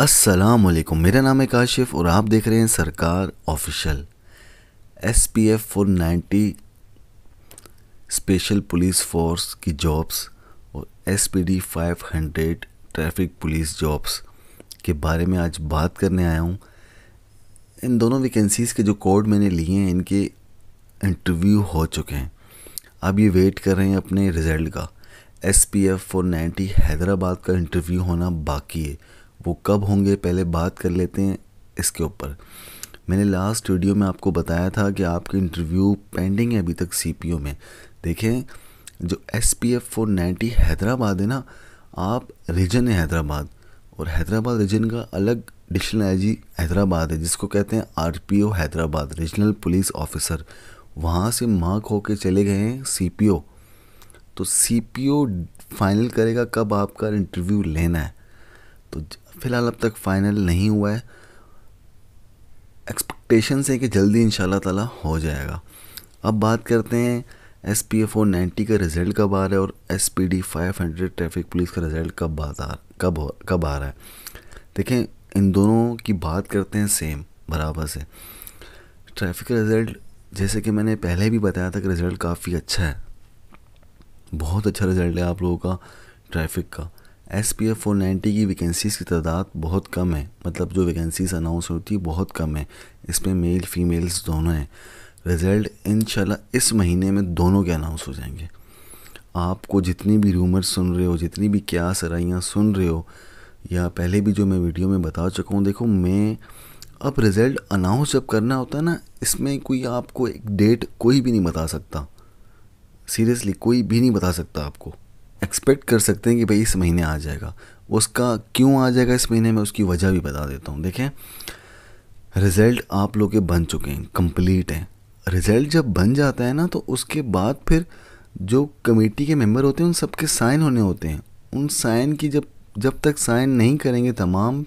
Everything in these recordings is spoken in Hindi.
अस्सलाम वालेकुम मेरा नाम है काशिफ और आप देख रहे हैं सरकार official S P F four ninety special police force की जॉब्स और S P D five hundred traffic police jobs के बारे में आज बात करने आया हूँ इन दोनों वैकेंसीज़ के जो कोड मैंने लिए हैं इनके इंटरव्यू हो चुके हैं अब ये वेट कर रहे हैं अपने रिज़ल्ट का S P F four ninety Hyderabad का इंटरव्यू होना बाकी है वो कब होंगे पहले बात कर लेते हैं इसके ऊपर मैंने लास्ट वीडियो में आपको बताया था कि आपके इंटरव्यू पेंडिंग है अभी तक सी में देखें जो S P F four ninety Hyderabad है ना आप रीजन है हैदराबाद और हैदराबाद रीजन का अलग डिशनल जी हैदराबाद है जिसको कहते हैं R P O Hyderabad regional police officer वहाँ से मार्क होके चले गए हैं सी पी ओ तो सी पी ओ फाइनल करेगा कब आपका इंटरव्यू लेना है तो फ़िलहाल अब तक फाइनल नहीं हुआ है एक्सपेक्टेशन है कि जल्दी इन ताला हो जाएगा अब बात करते हैं S P F O ninety का रिज़ल्ट कब आ रहा है और S P D five hundred traffic police का रिज़ल्ट कब आता कब हो कब आ रहा है देखें इन दोनों की बात करते हैं सेम बराबर से ट्रैफिक का रिज़ल्ट जैसे कि मैंने पहले भी बताया था कि रिज़ल्ट काफ़ी अच्छा है बहुत अच्छा रिज़ल्ट है आप लोगों का ट्रैफिक का S P F four ninety की वैकेंसीज़ की तादाद बहुत कम है मतलब जो वैकेंसीज अनाउंस होती है बहुत कम है इसमें मेल फीमेल्स दोनों हैं रिज़ल्ट इन इस महीने में दोनों के अनाउंस हो जाएंगे आपको जितनी भी रूमर सुन रहे हो जितनी भी क्या सराइयाँ सुन रहे हो या पहले भी जो मैं वीडियो में बता चुका हूँ देखो मैं अब रिज़ल्ट अनाउंस जब करना होता है ना इसमें कोई आपको एक डेट कोई भी नहीं बता सकता सीरियसली कोई भी नहीं बता सकता आपको एक्सपेक्ट कर सकते हैं कि भाई इस महीने आ जाएगा उसका क्यों आ जाएगा इस महीने में उसकी वजह भी बता देता हूँ देखें रिज़ल्ट आप लोग के बन चुके हैं कंप्लीट हैं रिज़ल्ट जब बन जाता है ना तो उसके बाद फिर जो कमेटी के मेंबर होते हैं उन सबके साइन होने होते हैं उन साइन की जब जब तक साइन नहीं करेंगे तमाम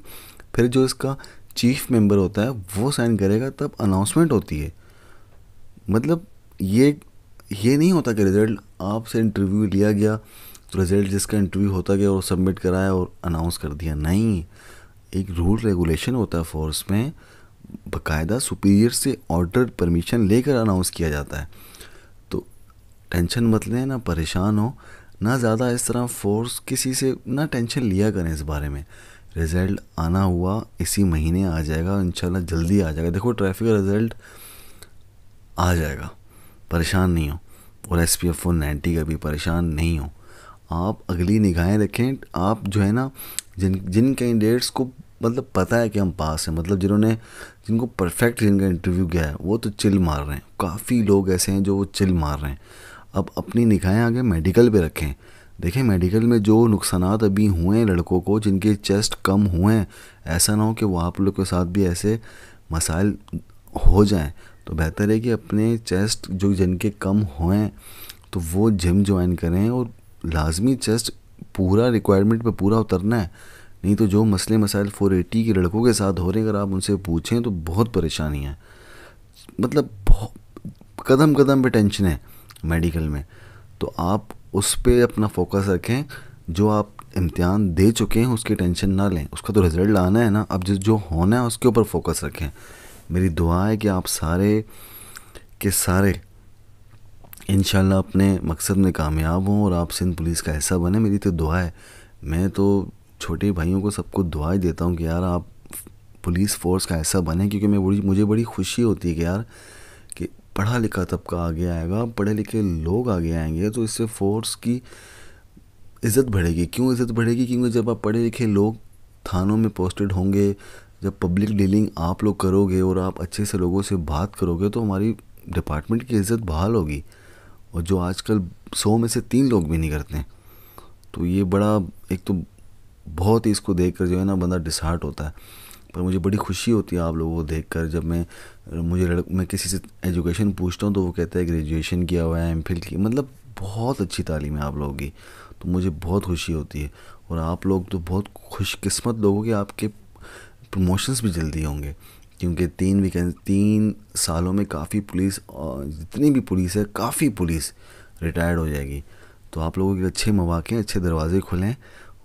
फिर जो इसका चीफ मेंबर होता है वो साइन करेगा तब अनाउंसमेंट होती है मतलब ये ये नहीं होता कि रिज़ल्ट आपसे इंटरव्यू लिया गया रिज़ल्ट जिसका इंटरव्यू होता गया और सबमिट कराया और अनाउंस कर दिया नहीं एक रूल रेगुलेशन होता है फोर्स में बकायदा सुपीरियर से ऑर्डर परमिशन लेकर अनाउंस किया जाता है तो टेंशन मत लें ना परेशान हो ना ज़्यादा इस तरह फोर्स किसी से ना टेंशन लिया करें इस बारे में रिज़ल्ट आना हुआ इसी महीने आ जाएगा इन जल्दी आ जाएगा देखो ट्रैफिक का रिज़ल्ट आ जाएगा परेशान नहीं हो और S P F four ninety का भी परेशान नहीं हो आप अगली निगाहें रखें आप जो है ना जिन जिन कैंडिडेट्स को मतलब पता है कि हम पास हैं मतलब जिन्होंने जिनको परफेक्ट जिनका इंटरव्यू गया है वो तो चिल मार रहे हैं काफ़ी लोग ऐसे हैं जो वो चिल मार रहे हैं अब अपनी निगाहें आगे मेडिकल पे रखें देखें मेडिकल में जो नुकसान अभी हुए हैं लड़कों को जिनके चेस्ट कम हुए हैं ऐसा ना हो कि वो आप लोग के साथ भी ऐसे मसाइल हो जाएं तो बेहतर है कि अपने चेस्ट जो जिनके कम हुए हैं तो वो जिम ज्वाइन करें और लाजमी चेस्ट पूरा रिक्वायरमेंट पे पूरा उतरना है नहीं तो जो मसले मसाइल 480 के लड़कों के साथ हो रहे हैं अगर आप उनसे पूछें तो बहुत परेशानी है मतलब कदम कदम पे टेंशन है मेडिकल में तो आप उस पर अपना फोकस रखें जो आप इम्तिहान दे चुके हैं उसकी टेंशन ना लें उसका तो रिज़ल्ट लाना है ना अब जिस जो होना है उसके ऊपर फोकस रखें मेरी दुआ है कि आप सारे के सारे इन अपने मकसद में कामयाब हों और आप सिंध पुलिस का हिस्सा बने मेरी तो दुआ है मैं तो छोटे भाइयों को सबको दुआएं देता हूँ कि यार आप पुलिस फोर्स का हिस्सा बने क्योंकि मैं बड़ी मुझे बड़ी खुशी होती है कि यार कि पढ़ा लिखा तबका आगे आएगा पढ़े लिखे लोग आगे आएंगे तो इससे फोर्स की इज़्ज़त बढ़ेगी क्यों इज़्ज़त बढ़ेगी क्योंकि जब आप पढ़े लिखे लोग थानों में पोस्टेड होंगे जब पब्लिक डीलिंग आप लोग करोगे और आप अच्छे से लोगों से बात करोगे तो हमारी डिपार्टमेंट की इज़्ज़त बहाल होगी और जो आजकल सौ में से तीन लोग भी नहीं करते हैं तो ये बड़ा एक तो बहुत ही इसको देख कर जो है ना बंदा डिसहार्ट होता है पर मुझे बड़ी खुशी होती है आप लोगों को देख कर जब मैं मुझे लड़क मैं किसी से एजुकेशन पूछता हूँ तो वो कहता है ग्रेजुएशन किया हुआ है एम फिल की मतलब बहुत अच्छी तालीम है आप लोगों की तो मुझे बहुत खुशी होती है और आप लोग तो बहुत खुशकस्मत लोगों के आपके प्रमोशंस भी जल्दी होंगे क्योंकि तीन वीकेंड तीन सालों में काफ़ी पुलिस और जितनी भी पुलिस है काफ़ी पुलिस रिटायर्ड हो जाएगी तो आप लोगों के अच्छे मौाक़े अच्छे दरवाज़े खुलें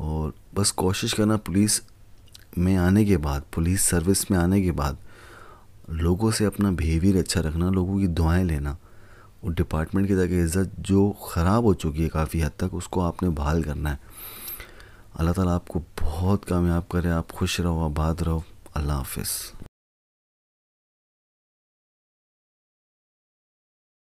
और बस कोशिश करना पुलिस में आने के बाद पुलिस सर्विस में आने के बाद लोगों से अपना बिहेवियर अच्छा रखना लोगों की दुआएं लेना और डिपार्टमेंट की जाके इज़्ज़त जो ख़राब हो चुकी है काफ़ी हद तक उसको आपने बहाल करना है अल्लाह ताला आपको बहुत कामयाब करे आप खुश रहो आबाद रहो अल्लाह हाफिज़